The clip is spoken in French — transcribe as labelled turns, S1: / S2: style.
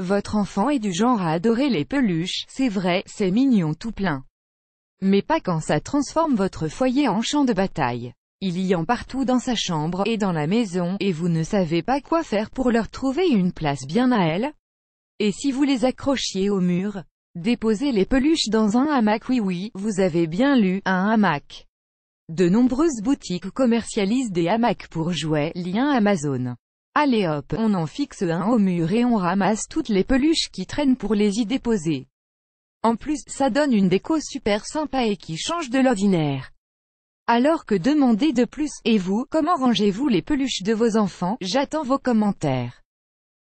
S1: Votre enfant est du genre à adorer les peluches, c'est vrai, c'est mignon tout plein. Mais pas quand ça transforme votre foyer en champ de bataille. Il y en partout dans sa chambre, et dans la maison, et vous ne savez pas quoi faire pour leur trouver une place bien à elle Et si vous les accrochiez au mur Déposez les peluches dans un hamac oui oui, vous avez bien lu, un hamac. De nombreuses boutiques commercialisent des hamacs pour jouets, lien Amazon. Allez hop, on en fixe un au mur et on ramasse toutes les peluches qui traînent pour les y déposer. En plus, ça donne une déco super sympa et qui change de l'ordinaire. Alors que demandez de plus, et vous, comment rangez-vous les peluches de vos enfants J'attends vos commentaires.